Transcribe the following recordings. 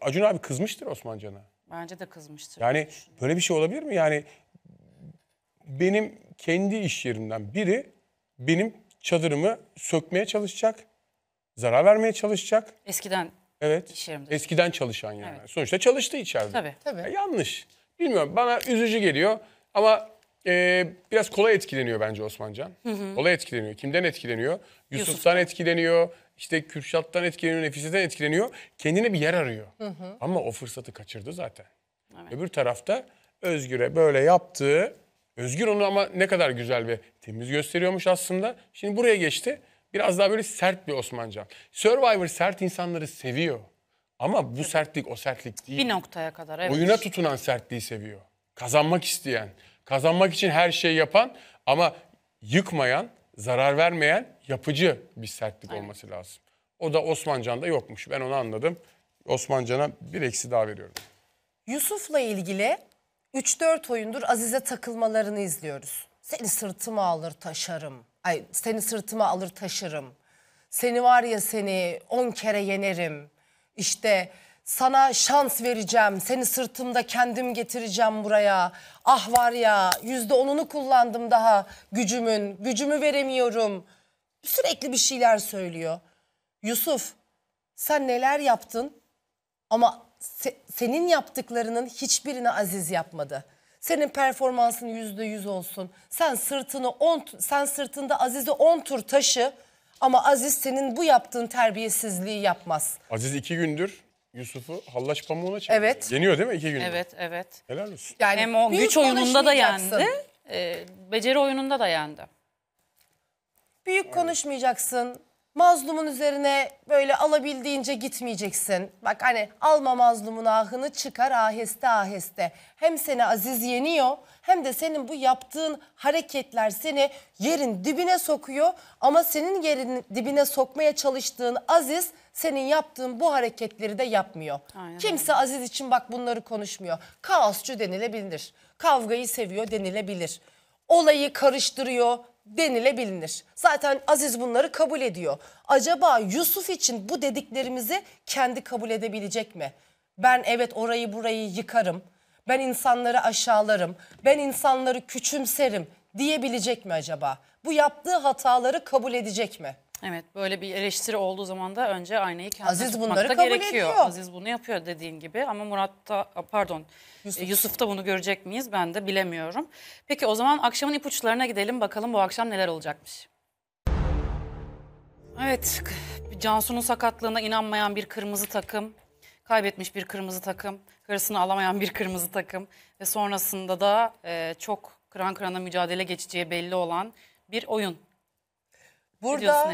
Acun abi kızmıştır Osman Can'a. Bence de kızmıştır. Yani böyle bir şey olabilir mi? Yani benim kendi iş yerimden biri benim çadırımı sökmeye çalışacak, zarar vermeye çalışacak. Eskiden evet, iş yerimde. Eskiden çalışan yani. Evet. Sonuçta çalıştı içeride. Tabii. Tabii. Ya e, yanlış. Bilmiyorum bana üzücü geliyor ama e, biraz kolay etkileniyor bence Osmancan. Hı hı. Kolay etkileniyor. Kimden etkileniyor? Yusuf'tan, Yusuf'tan etkileniyor. İşte Kürşat'tan etkileniyor, Nefise'den etkileniyor. Kendine bir yer arıyor. Hı hı. Ama o fırsatı kaçırdı zaten. Evet. Öbür tarafta Özgür'e böyle yaptığı, Özgür onu ama ne kadar güzel ve temiz gösteriyormuş aslında. Şimdi buraya geçti. Biraz daha böyle sert bir Osmancan. Survivor sert insanları seviyor. Ama bu sertlik o sertlik değil. Bir noktaya kadar evet. Oyuna tutunan sertliği seviyor. Kazanmak isteyen, kazanmak için her şeyi yapan ama yıkmayan, zarar vermeyen yapıcı bir sertlik Aynen. olması lazım. O da Osmancan'da yokmuş. Ben onu anladım. Osmancan'a bir eksi daha veriyorum. Yusuf'la ilgili 3-4 oyundur Aziz'e takılmalarını izliyoruz. Seni sırtıma alır taşarım. Ay seni sırtıma alır taşırım. Seni var ya seni 10 kere yenerim. İşte sana şans vereceğim. Seni sırtımda kendim getireceğim buraya. Ah var ya yüzde onunu kullandım daha gücümün. Gücümü veremiyorum. Sürekli bir şeyler söylüyor. Yusuf sen neler yaptın ama se senin yaptıklarının hiçbirini Aziz yapmadı. Senin performansın yüzde yüz olsun. Sen sırtını on, sen sırtında Aziz'i on tur taşı. Ama Aziz senin bu yaptığın terbiyesizliği yapmaz. Aziz iki gündür Yusuf'u hallaç pamuğuna çevirdi. Evet. Yeniyor değil mi iki günde? Evet, evet. Helal olsun. Yani Hem o güç oyununda da yendi, e, beceri oyununda da yendi. Büyük konuşmayacaksın mazlumun üzerine böyle alabildiğince gitmeyeceksin. Bak hani alma mazlumun ahını çıkar aheste aheste. Hem seni aziz yeniyor hem de senin bu yaptığın hareketler seni yerin dibine sokuyor. Ama senin yerin dibine sokmaya çalıştığın aziz senin yaptığın bu hareketleri de yapmıyor. Aynen. Kimse aziz için bak bunları konuşmuyor. Kaosçu denilebilir. Kavgayı seviyor denilebilir olayı karıştırıyor, denilebilir. Zaten Aziz bunları kabul ediyor. Acaba Yusuf için bu dediklerimizi kendi kabul edebilecek mi? Ben evet orayı burayı yıkarım. Ben insanları aşağılarım. Ben insanları küçümserim diyebilecek mi acaba? Bu yaptığı hataları kabul edecek mi? Evet böyle bir eleştiri olduğu zaman da önce aynayı kendine Aziz bunları kabul gerekiyor. ediyor. Aziz bunu yapıyor dediğin gibi ama Murat da pardon e, Yusuf. Yusuf da bunu görecek miyiz ben de bilemiyorum. Peki o zaman akşamın ipuçlarına gidelim bakalım bu akşam neler olacakmış. Evet Cansu'nun sakatlığına inanmayan bir kırmızı takım, kaybetmiş bir kırmızı takım, hırsını alamayan bir kırmızı takım ve sonrasında da e, çok kıran kırana mücadele geçeceği belli olan bir oyun Burada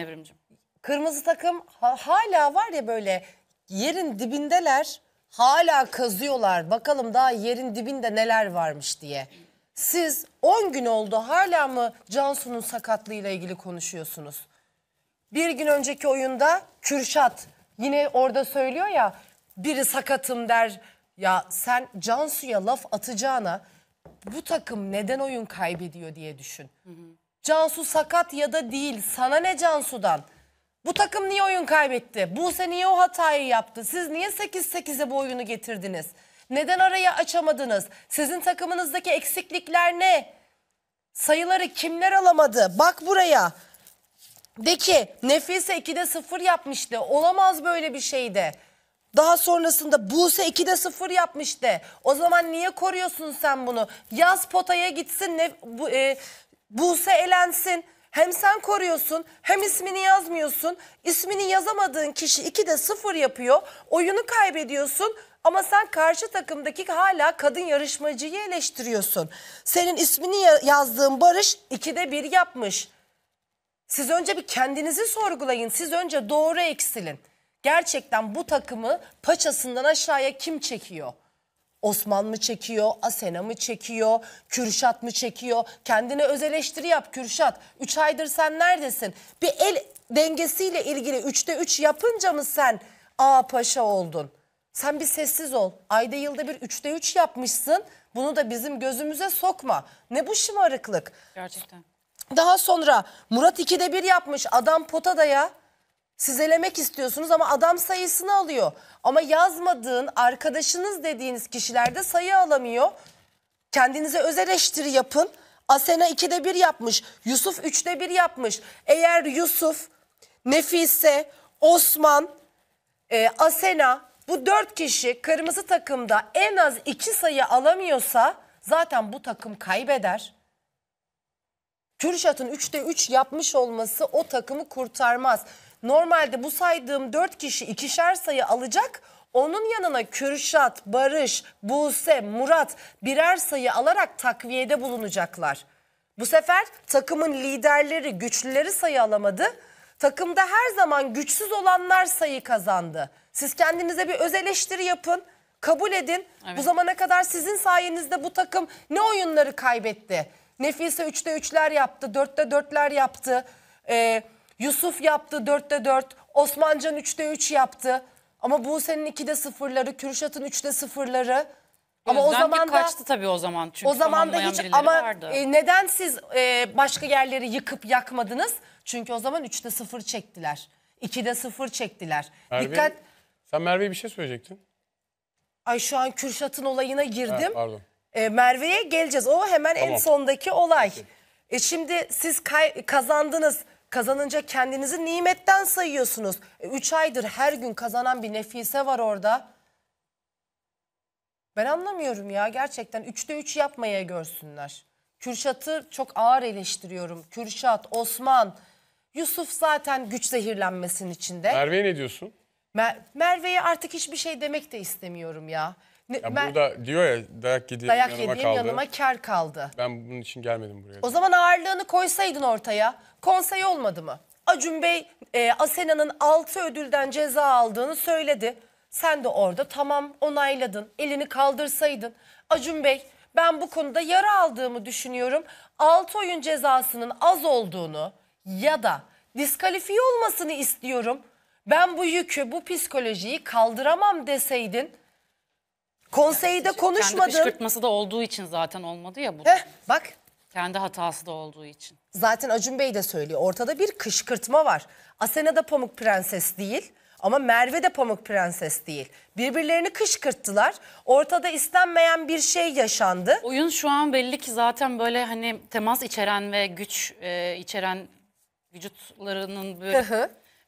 kırmızı takım hala var ya böyle yerin dibindeler. Hala kazıyorlar. Bakalım daha yerin dibinde neler varmış diye. Siz 10 gün oldu hala mı Cansu'nun sakatlığıyla ilgili konuşuyorsunuz? Bir gün önceki oyunda Kürşat yine orada söylüyor ya biri sakatım der. Ya sen Cansu'ya laf atacağına bu takım neden oyun kaybediyor diye düşün. Cansu sakat ya da değil. Sana ne Cansu'dan? Bu takım niye oyun kaybetti? Buse niye o hatayı yaptı? Siz niye 8-8'e bu oyunu getirdiniz? Neden arayı açamadınız? Sizin takımınızdaki eksiklikler ne? Sayıları kimler alamadı? Bak buraya. De ki Nefise 2'de 0 yapmıştı. Olamaz böyle bir şey de. Daha sonrasında Buse 2'de 0 yapmıştı. O zaman niye koruyorsun sen bunu? Yaz potaya gitsin. Ne, bu, e, Buse elensin. Hem sen koruyorsun hem ismini yazmıyorsun. İsmini yazamadığın kişi iki de sıfır yapıyor. Oyunu kaybediyorsun ama sen karşı takımdaki hala kadın yarışmacıyı eleştiriyorsun. Senin ismini ya- yazdığın Barış de bir yapmış. Siz önce bir kendinizi sorgulayın. Siz önce doğru eksilin. Gerçekten bu takımı paçasından aşağıya kim çekiyor? Osman mı çekiyor, Asena mı çekiyor, Kürşat mı çekiyor? Kendine öz eleştiri yap Kürşat. Üç aydır sen neredesin? Bir el dengesiyle ilgili üçte üç yapınca mı sen A paşa oldun? Sen bir sessiz ol. Ayda yılda bir üçte üç yapmışsın. Bunu da bizim gözümüze sokma. Ne bu şımarıklık? Gerçekten. Daha sonra Murat 2'de bir yapmış. Adam potada ya. Siz elemek istiyorsunuz ama adam sayısını alıyor. Ama yazmadığın arkadaşınız dediğiniz kişilerde sayı alamıyor. Kendinize öz eleştiri yapın. Asena 2'de 1 yapmış. Yusuf 3'te 1 yapmış. Eğer Yusuf, Nefise, Osman, e, Asena bu 4 kişi kırmızı takımda en az 2 sayı alamıyorsa zaten bu takım kaybeder. Kürşat'ın 3'te 3 yapmış olması o takımı kurtarmaz. Normalde bu saydığım dört kişi ikişer sayı alacak. Onun yanına Kürşat, Barış, Buse, Murat birer sayı alarak takviyede bulunacaklar. Bu sefer takımın liderleri, güçlüleri sayı alamadı. Takımda her zaman güçsüz olanlar sayı kazandı. Siz kendinize bir öz eleştiri yapın. Kabul edin. Evet. Bu zamana kadar sizin sayenizde bu takım ne oyunları kaybetti? Nefise 3'te 3'ler yaptı, 4'te 4'ler yaptı. Ee, Yusuf yaptı dörtte dört. Osmancan üçte üç yaptı. Ama bu Buse'nin ikide sıfırları, Kürşat'ın üçte sıfırları. Ama o zaman da kaçtı tabii o zaman çünkü o zaman da hiç ama E, neden siz e, başka yerleri yıkıp yakmadınız? Çünkü o zaman 3'te 0 çektiler. 2'de 0 çektiler. Merve, Dikkat. Sen Merve'ye bir şey söyleyecektin. Ay şu an Kürşat'ın olayına girdim. Ha, pardon. E, Merve'ye geleceğiz. O hemen tamam. en sondaki olay. Peki. E şimdi siz kay kazandınız. Kazanınca kendinizi nimetten sayıyorsunuz. E, Üç aydır her gün kazanan bir Nefise var orada. Ben anlamıyorum ya gerçekten. Üçte üç yapmaya görsünler. Kürşat'ı çok ağır eleştiriyorum. Kürşat, Osman, Yusuf zaten güç zehirlenmesinin içinde. Merve ne diyorsun? Mer Merve'ye artık hiçbir şey demek de istemiyorum ya. Ne- Ya ben burada diyor ya dayak yediğim dayak yanıma yediğim kaldı. yanıma kar kaldı. Ben bunun için gelmedim buraya. O zaman ağırlığını koysaydın ortaya. Konsey olmadı mı? Acun Bey e, Asena'nın 6 ödülden ceza aldığını söyledi. Sen de orada tamam onayladın. Elini kaldırsaydın. Acun Bey ben bu konuda yara aldığımı düşünüyorum. 6 oyun cezasının az olduğunu ya da diskalifiye olmasını istiyorum. Ben bu yükü, bu psikolojiyi kaldıramam deseydin Konseyde Kendi konuşmadım. kışkırtması da olduğu için zaten olmadı ya bu. Heh, bak Kendi hatası da olduğu için. zaten Acun Bey de söylüyor. Ortada bir kışkırtma var. Asena da Pamuk Prenses değil ama Merve de Pamuk Prenses değil. Birbirlerini kışkırttılar. Ortada istenmeyen bir şey yaşandı. Oyun şu an belli ki zaten böyle hani temas içeren ve güç e, içeren vücutlarının böyle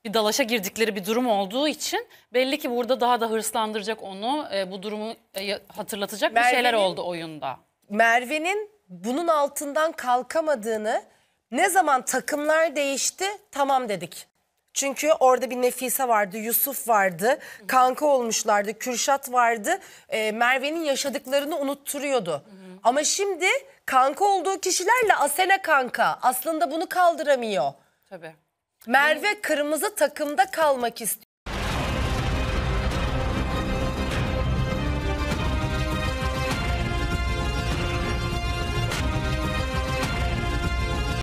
bir dalaşa girdikleri bir durum olduğu için belli ki burada daha da hırslandıracak onu, e, bu durumu e, hatırlatacak bir şeyler oldu oyunda. Merve'nin bunun altından kalkamadığını ne zaman takımlar değişti tamam dedik. Çünkü orada bir Nefise vardı, Yusuf vardı, kanka olmuşlardı, Kürşat vardı. Ee, Merve'nin yaşadıklarını unutturuyordu. Ama şimdi kanka olduğu kişilerle Asena kanka. Aslında bunu kaldıramıyor. Tabii. Merve kırmızı takımda kalmak istiyor.